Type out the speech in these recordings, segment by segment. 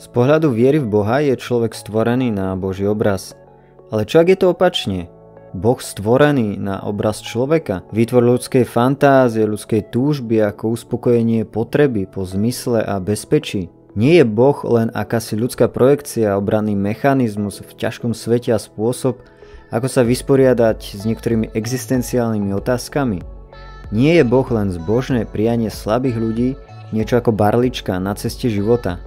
Z pohľadu viery v Boha je človek stvorený na Boží obraz. Ale čo ak je to opačne? Boh stvorený na obraz človeka, vytvor ľudskej fantázie, ľudskej túžby ako uspokojenie potreby po zmysle a bezpečí. Nie je Boh len akási ľudská projekcia, obranný mechanizmus v ťažkom svete a spôsob, ako sa vysporiadať s niektorými existenciálnymi otázkami. Nie je Boh len zbožné prianie slabých ľudí, niečo ako barlička na ceste života –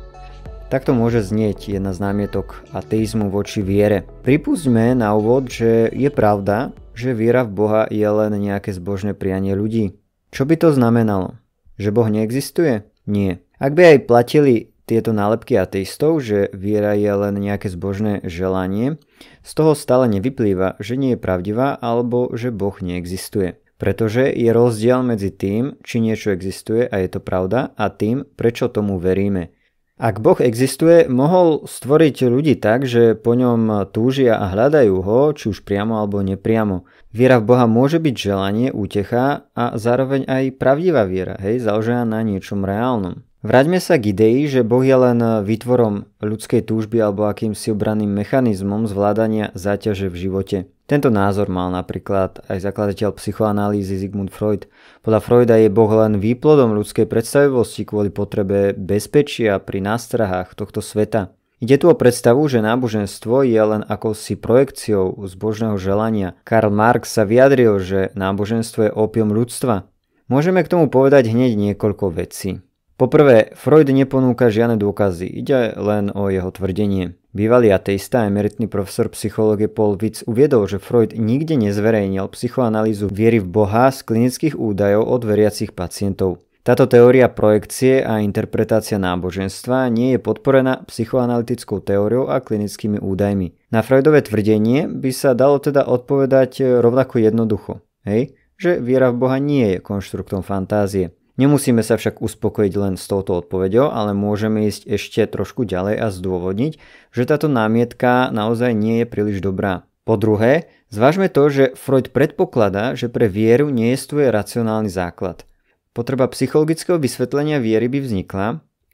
Takto môže znieť jedna z námietok ateizmu voči viere. Pripúsťme na úvod, že je pravda, že viera v Boha je len nejaké zbožné prianie ľudí. Čo by to znamenalo? Že Boh neexistuje? Nie. Ak by aj platili tieto nálepky ateistov, že viera je len nejaké zbožné želanie, z toho stále nevyplýva, že nie je pravdivá alebo že Boh neexistuje. Pretože je rozdiel medzi tým, či niečo existuje a je to pravda, a tým, prečo tomu veríme – ak Boh existuje, mohol stvoriť ľudí tak, že po ňom túžia a hľadajú ho, či už priamo alebo nepriamo. Viera v Boha môže byť želanie, útecha a zároveň aj pravdivá viera, hej, založená na niečom reálnom. Vráťme sa k idei, že Boh je len výtvorom ľudskej túžby alebo akýmsi obraným mechanizmom zvládania záťaže v živote. Tento názor mal napríklad aj zakladateľ psychoanalýzy Sigmund Freud. Podľa Freuda je Boh len výplodom ľudskej predstavivosti kvôli potrebe bezpečia pri nástrahách tohto sveta. Ide tu o predstavu, že náboženstvo je len akousi projekciou zbožného želania. Karl Marx sa vyjadril, že náboženstvo je opium ľudstva. Môžeme k tomu povedať hneď niekoľko vecí. Poprvé, Freud neponúka žiadne dôkazy, ide len o jeho tvrdenie. Bývalý ateista a emeritný profesor psychológie Paul Witz uviedol, že Freud nikde nezverejnil psychoanalýzu viery v Boha z klinických údajov od veriacich pacientov. Táto teória projekcie a interpretácia náboženstva nie je podporená psychoanalytickou teóriou a klinickými údajmi. Na Freudové tvrdenie by sa dalo teda odpovedať rovnako jednoducho, hej? že viera v Boha nie je konštruktom fantázie. Nemusíme sa však uspokojiť len s touto odpoveďou, ale môžeme ísť ešte trošku ďalej a zdôvodniť, že táto námietka naozaj nie je príliš dobrá. Po druhé, zvážme to, že Freud predpokladá, že pre vieru nie je racionálny základ. Potreba psychologického vysvetlenia viery by vznikla,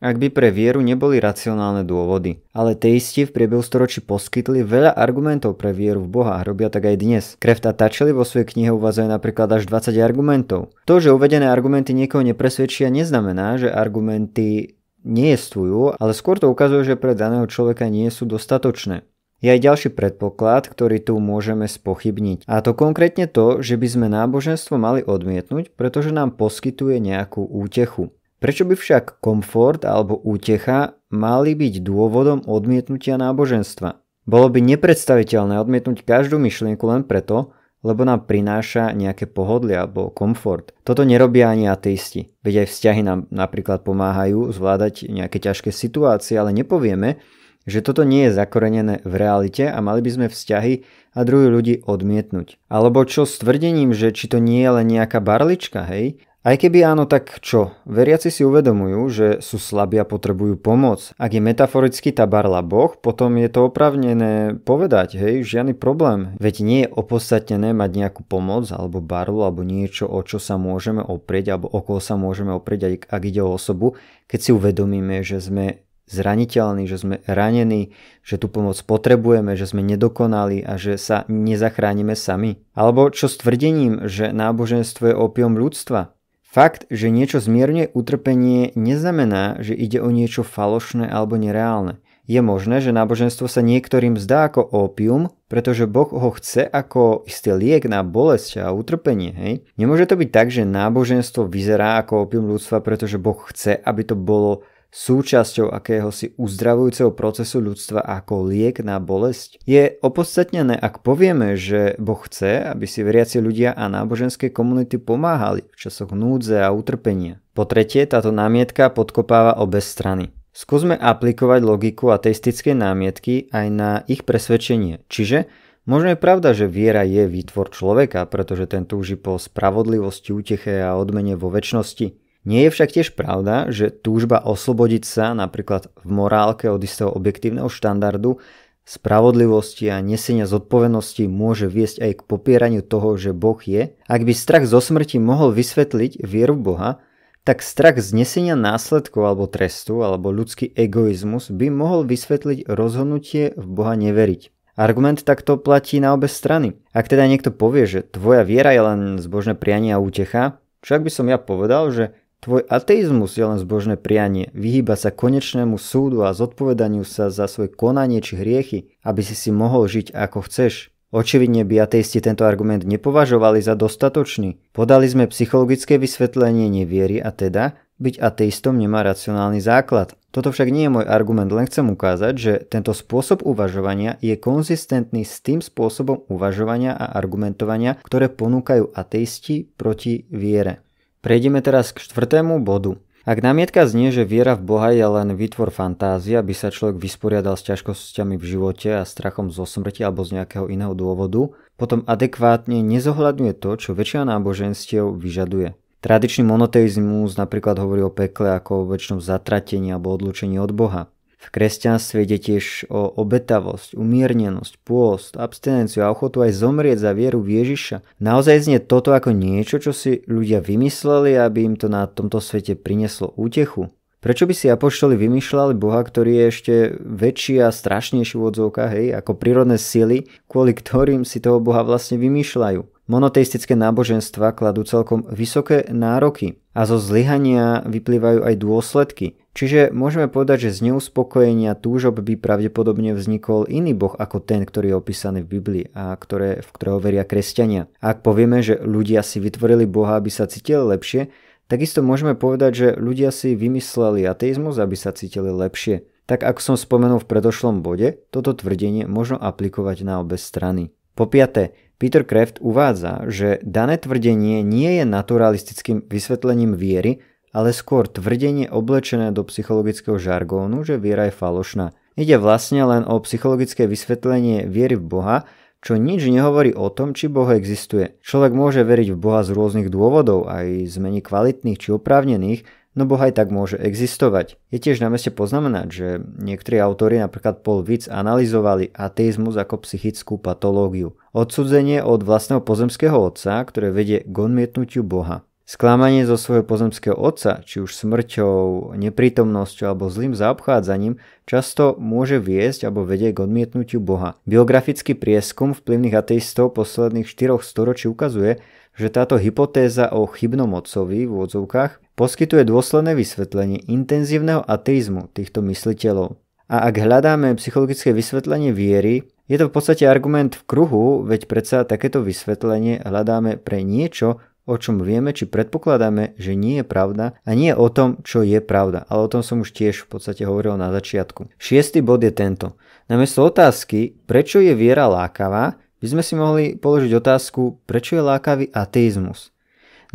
ak by pre vieru neboli racionálne dôvody. Ale teisti v priebehu storočí poskytli veľa argumentov pre vieru v Boha a robia tak aj dnes. Krefta Tačeli vo svojej knihe uvazuje napríklad až 20 argumentov. To, že uvedené argumenty niekoho nepresvedčia, neznamená, že argumenty nejestujú, ale skôr to ukazuje, že pre daného človeka nie sú dostatočné. Je aj ďalší predpoklad, ktorý tu môžeme spochybniť. A to konkrétne to, že by sme náboženstvo mali odmietnúť, pretože nám poskytuje nejakú útechu. Prečo by však komfort alebo útecha mali byť dôvodom odmietnutia náboženstva? Bolo by nepredstaviteľné odmietnúť každú myšlienku len preto, lebo nám prináša nejaké pohodlie alebo komfort. Toto nerobia ani ateisti. Veď aj vzťahy nám napríklad pomáhajú zvládať nejaké ťažké situácie, ale nepovieme, že toto nie je zakorenené v realite a mali by sme vzťahy a druhých ľudí odmietnúť. Alebo čo s tvrdením, že či to nie je len nejaká barlička, hej, aj keby áno, tak čo? Veriaci si uvedomujú, že sú slabí a potrebujú pomoc. Ak je metaforicky tá barla Boh, potom je to opravnené povedať, hej, žiadny problém. Veď nie je opodstatnené mať nejakú pomoc alebo barlu alebo niečo, o čo sa môžeme oprieť alebo okolo sa môžeme oprieť, ak ide o osobu, keď si uvedomíme, že sme zraniteľní, že sme ranení, že tú pomoc potrebujeme, že sme nedokonali a že sa nezachránime sami. Alebo čo s tvrdením, že náboženstvo je opium ľudstva. Fakt, že niečo zmierňuje utrpenie, neznamená, že ide o niečo falošné alebo nereálne. Je možné, že náboženstvo sa niektorým zdá ako ópium, pretože Boh ho chce ako istý liek na bolesť a utrpenie, hej? Nemôže to byť tak, že náboženstvo vyzerá ako ópium ľudstva, pretože Boh chce, aby to bolo súčasťou akéhosi uzdravujúceho procesu ľudstva ako liek na bolesť? Je opodstatnené, ak povieme, že Boh chce, aby si veriaci ľudia a náboženské komunity pomáhali v časoch núdze a utrpenia. Po tretie, táto námietka podkopáva obe strany. Skúsme aplikovať logiku ateistickej námietky aj na ich presvedčenie. Čiže Možno je pravda, že viera je výtvor človeka, pretože ten túži po spravodlivosti, úteche a odmene vo väčšnosti. Nie je však tiež pravda, že túžba oslobodiť sa napríklad v morálke od istého objektívneho štandardu, spravodlivosti a nesenia zodpovednosti môže viesť aj k popieraniu toho, že Boh je. Ak by strach zo smrti mohol vysvetliť vieru Boha, tak strach z nesenia následkov alebo trestu alebo ľudský egoizmus by mohol vysvetliť rozhodnutie v Boha neveriť. Argument takto platí na obe strany. Ak teda niekto povie, že tvoja viera je len zbožné prianie a útecha, však by som ja povedal, že Tvoj ateizmus je len zbožné prianie, vyhýba sa konečnému súdu a zodpovedaniu sa za svoje konanie či hriechy, aby si si mohol žiť ako chceš. Očividne by ateisti tento argument nepovažovali za dostatočný. Podali sme psychologické vysvetlenie neviery a teda, byť ateistom nemá racionálny základ. Toto však nie je môj argument, len chcem ukázať, že tento spôsob uvažovania je konzistentný s tým spôsobom uvažovania a argumentovania, ktoré ponúkajú ateisti proti viere. Prejdeme teraz k štvrtému bodu. Ak námietka znie, že viera v Boha je len výtvor fantázie, aby sa človek vysporiadal s ťažkosťami v živote a strachom zo smrti alebo z nejakého iného dôvodu, potom adekvátne nezohľadňuje to, čo väčšina náboženstiev vyžaduje. Tradičný monoteizmus napríklad hovorí o pekle ako o väčšom zatratení alebo odlučení od Boha. V kresťanstve ide tiež o obetavosť, umiernenosť, pôst, abstinenciu a ochotu aj zomrieť za vieru v Ježiša. Naozaj znie toto ako niečo, čo si ľudia vymysleli, aby im to na tomto svete prineslo útechu. Prečo by si apoštoli vymýšľali Boha, ktorý je ešte väčší a strašnejší v odzovkách, hej, ako prírodné sily, kvôli ktorým si toho Boha vlastne vymýšľajú? Monoteistické náboženstva kladú celkom vysoké nároky a zo zlyhania vyplývajú aj dôsledky, čiže môžeme povedať, že z neuspokojenia túžob by pravdepodobne vznikol iný boh ako ten, ktorý je opísaný v Biblii a ktoré, v ktorého veria kresťania. A ak povieme, že ľudia si vytvorili boha, aby sa cítili lepšie, takisto môžeme povedať, že ľudia si vymysleli ateizmus, aby sa cítili lepšie. Tak ako som spomenul v predošlom bode, toto tvrdenie možno aplikovať na obe strany. Po piaté, Peter Kraft uvádza, že dané tvrdenie nie je naturalistickým vysvetlením viery, ale skôr tvrdenie oblečené do psychologického žargónu, že viera je falošná. Ide vlastne len o psychologické vysvetlenie viery v Boha, čo nič nehovorí o tom, či Boh existuje. Človek môže veriť v Boha z rôznych dôvodov, aj meni kvalitných či oprávnených, no Boh aj tak môže existovať. Je tiež na meste poznamenať, že niektorí autori, napríklad Paul Witz, analyzovali ateizmus ako psychickú patológiu odsudzenie od vlastného pozemského otca, ktoré vedie k odmietnutiu Boha. Sklamanie zo svojho pozemského otca, či už smrťou, neprítomnosťou alebo zlým zaobchádzaním, často môže viesť alebo vedie k odmietnutiu Boha. Biografický prieskum vplyvných ateistov posledných 4 storočí ukazuje, že táto hypotéza o chybnom otcovi v odzovkách poskytuje dôsledné vysvetlenie intenzívneho ateizmu týchto mysliteľov. A ak hľadáme psychologické vysvetlenie viery, je to v podstate argument v kruhu, veď predsa takéto vysvetlenie hľadáme pre niečo, o čom vieme, či predpokladáme, že nie je pravda a nie o tom, čo je pravda, ale o tom som už tiež v podstate hovoril na začiatku. Šiestý bod je tento. Namiesto otázky, prečo je viera lákavá, by sme si mohli položiť otázku, prečo je lákavý ateizmus.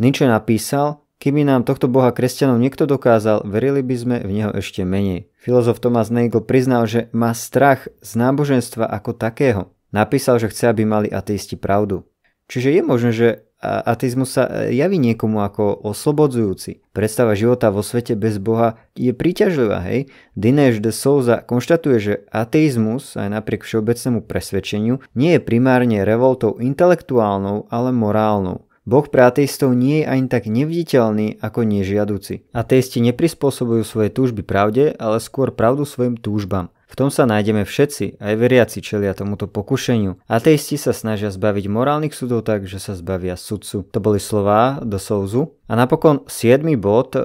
Nietzsche napísal, Keby nám tohto boha kresťanov niekto dokázal, verili by sme v neho ešte menej. Filozof Thomas Nagel priznal, že má strach z náboženstva ako takého. Napísal, že chce, aby mali ateisti pravdu. Čiže je možné, že ateizmus sa e, javí niekomu ako oslobodzujúci. Predstava života vo svete bez Boha je príťažlivá, hej? Dinesh de Souza konštatuje, že ateizmus, aj napriek všeobecnému presvedčeniu, nie je primárne revoltou intelektuálnou, ale morálnou. Boh pre ateistov nie je ani tak neviditeľný ako nežiaduci. Ateisti neprispôsobujú svoje túžby pravde, ale skôr pravdu svojim túžbám. V tom sa nájdeme všetci, aj veriaci čelia tomuto pokušeniu. Ateisti sa snažia zbaviť morálnych súdov tak, že sa zbavia sudcu. To boli slová do Souzu. A napokon siedmy bod e,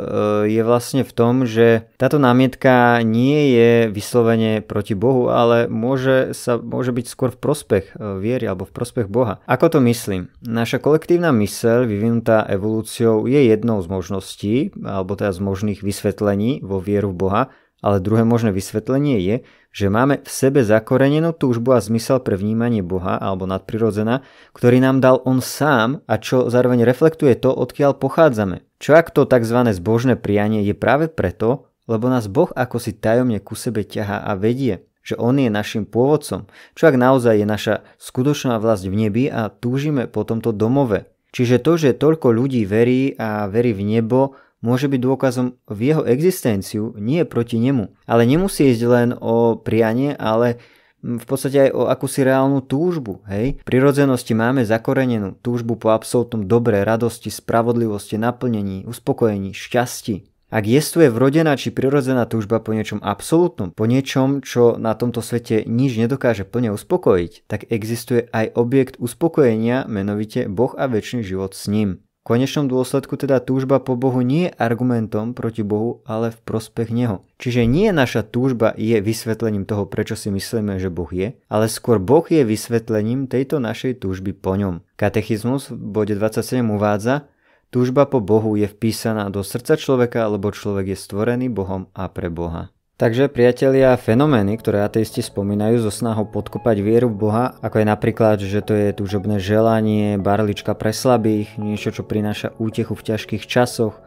je vlastne v tom, že táto námietka nie je vyslovene proti Bohu, ale môže, sa, môže byť skôr v prospech e, viery alebo v prospech Boha. Ako to myslím? Naša kolektívna myseľ vyvinutá evolúciou je jednou z možností, alebo teda z možných vysvetlení vo vieru v Boha, ale druhé možné vysvetlenie je, že máme v sebe zakorenenú túžbu a zmysel pre vnímanie Boha alebo nadprirodzená, ktorý nám dal on sám a čo zároveň reflektuje to, odkiaľ pochádzame. Čo ak to tzv. zbožné prianie je práve preto, lebo nás Boh ako si tajomne ku sebe ťahá a vedie, že On je našim pôvodcom, čo ak naozaj je naša skutočná vlast v nebi a túžime po tomto domove. Čiže to, že toľko ľudí verí a verí v nebo, môže byť dôkazom v jeho existenciu, nie proti nemu. Ale nemusí ísť len o prianie, ale v podstate aj o akúsi reálnu túžbu. Hej? V prirodzenosti máme zakorenenú túžbu po absolútnom dobre, radosti, spravodlivosti, naplnení, uspokojení, šťastí. Ak jestuje vrodená či prirodzená túžba po niečom absolútnom, po niečom, čo na tomto svete nič nedokáže plne uspokojiť, tak existuje aj objekt uspokojenia, menovite Boh a väčší život s ním konečnom dôsledku teda túžba po Bohu nie je argumentom proti Bohu, ale v prospech Neho. Čiže nie naša túžba je vysvetlením toho, prečo si myslíme, že Boh je, ale skôr Boh je vysvetlením tejto našej túžby po ňom. Katechizmus v bode 27 uvádza, túžba po Bohu je vpísaná do srdca človeka, lebo človek je stvorený Bohom a pre Boha. Takže priatelia, fenomény, ktoré ateisti spomínajú zo snahou podkopať vieru v Boha, ako je napríklad, že to je túžobné želanie, barlička pre slabých, niečo, čo prináša útechu v ťažkých časoch,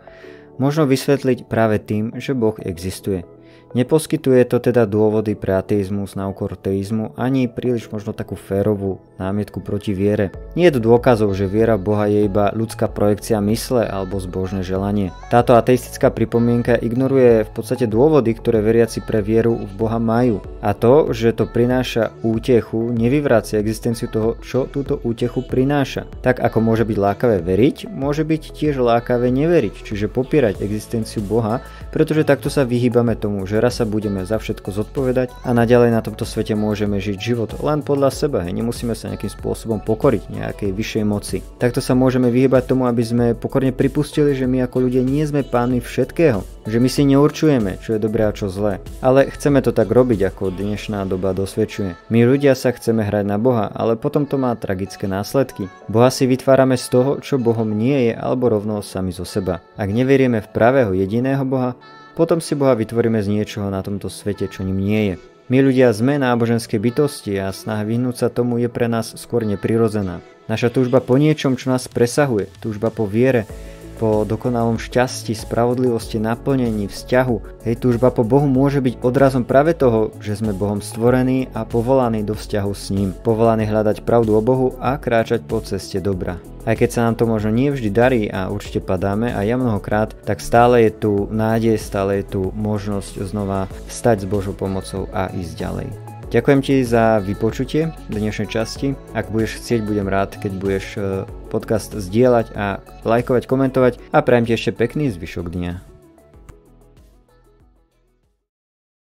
možno vysvetliť práve tým, že Boh existuje. Neposkytuje to teda dôvody pre ateizmus na úkor teizmu ani príliš možno takú férovú námietku proti viere. Nie je dôkazov, že viera Boha je iba ľudská projekcia mysle alebo zbožné želanie. Táto ateistická pripomienka ignoruje v podstate dôvody, ktoré veriaci pre vieru v Boha majú. A to, že to prináša útechu, nevyvracia existenciu toho, čo túto útechu prináša. Tak ako môže byť lákavé veriť, môže byť tiež lákavé neveriť, čiže popierať existenciu Boha, pretože takto sa vyhýbame tomu, že že raz sa budeme za všetko zodpovedať a naďalej na tomto svete môžeme žiť život len podľa seba, hej, nemusíme sa nejakým spôsobom pokoriť nejakej vyššej moci. Takto sa môžeme vyhybať tomu, aby sme pokorne pripustili, že my ako ľudia nie sme pánmi všetkého, že my si neurčujeme, čo je dobré a čo zlé. Ale chceme to tak robiť, ako dnešná doba dosvedčuje. My ľudia sa chceme hrať na Boha, ale potom to má tragické následky. Boha si vytvárame z toho, čo Bohom nie je, alebo rovno sami zo seba. Ak neverieme v pravého jediného Boha, potom si Boha vytvoríme z niečoho na tomto svete, čo ním nie je. My ľudia sme náboženské bytosti a snaha vyhnúť sa tomu je pre nás skôr neprirodzená. Naša túžba po niečom, čo nás presahuje, túžba po viere, po dokonalom šťastí, spravodlivosti, naplnení, vzťahu. Hej, túžba po Bohu môže byť odrazom práve toho, že sme Bohom stvorení a povolaní do vzťahu s ním. Povolaní hľadať pravdu o Bohu a kráčať po ceste dobra. Aj keď sa nám to možno nie vždy darí a určite padáme a ja mnohokrát, tak stále je tu nádej, stále je tu možnosť znova vstať s Božou pomocou a ísť ďalej. Ďakujem ti za vypočutie dnešnej časti. Ak budeš chcieť, budem rád, keď budeš eh, podcast zdieľať a lajkovať, komentovať a prajem ti ešte pekný zvyšok dňa.